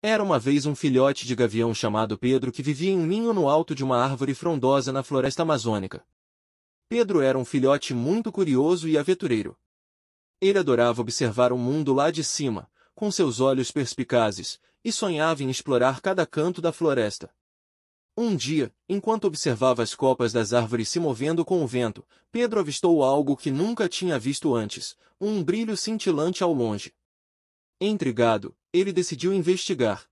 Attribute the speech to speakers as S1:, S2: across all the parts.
S1: Era uma vez um filhote de gavião chamado Pedro que vivia em um ninho no alto de uma árvore frondosa na floresta amazônica. Pedro era um filhote muito curioso e aventureiro. Ele adorava observar o mundo lá de cima, com seus olhos perspicazes, e sonhava em explorar cada canto da floresta. Um dia, enquanto observava as copas das árvores se movendo com o vento, Pedro avistou algo que nunca tinha visto antes, um brilho cintilante ao longe. Intrigado, ele decidiu investigar.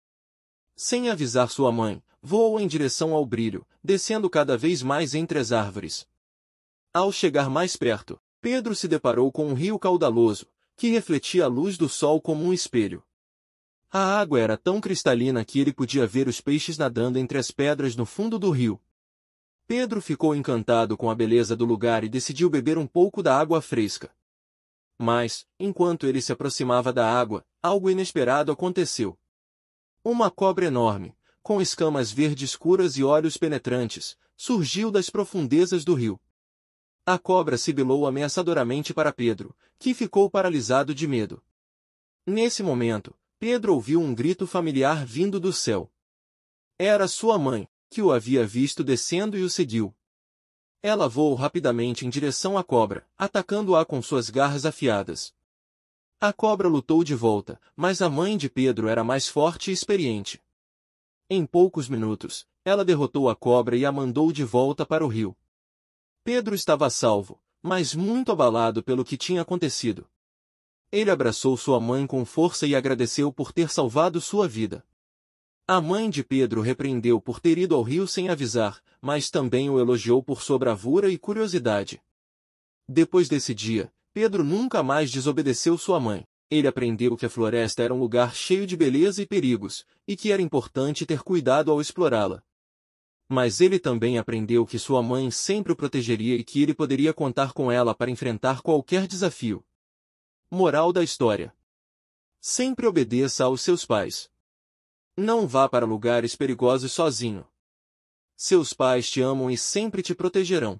S1: Sem avisar sua mãe, voou em direção ao brilho, descendo cada vez mais entre as árvores. Ao chegar mais perto, Pedro se deparou com um rio caudaloso, que refletia a luz do sol como um espelho. A água era tão cristalina que ele podia ver os peixes nadando entre as pedras no fundo do rio. Pedro ficou encantado com a beleza do lugar e decidiu beber um pouco da água fresca. Mas, enquanto ele se aproximava da água, algo inesperado aconteceu. Uma cobra enorme, com escamas verdes escuras e olhos penetrantes, surgiu das profundezas do rio. A cobra sibilou ameaçadoramente para Pedro, que ficou paralisado de medo. Nesse momento, Pedro ouviu um grito familiar vindo do céu. Era sua mãe, que o havia visto descendo e o seguiu. Ela voou rapidamente em direção à cobra, atacando-a com suas garras afiadas. A cobra lutou de volta, mas a mãe de Pedro era mais forte e experiente. Em poucos minutos, ela derrotou a cobra e a mandou de volta para o rio. Pedro estava salvo, mas muito abalado pelo que tinha acontecido. Ele abraçou sua mãe com força e agradeceu por ter salvado sua vida. A mãe de Pedro repreendeu por ter ido ao rio sem avisar, mas também o elogiou por sua bravura e curiosidade. Depois desse dia, Pedro nunca mais desobedeceu sua mãe. Ele aprendeu que a floresta era um lugar cheio de beleza e perigos, e que era importante ter cuidado ao explorá-la. Mas ele também aprendeu que sua mãe sempre o protegeria e que ele poderia contar com ela para enfrentar qualquer desafio. Moral da história: Sempre obedeça aos seus pais. Não vá para lugares perigosos sozinho. Seus pais te amam e sempre te protegerão.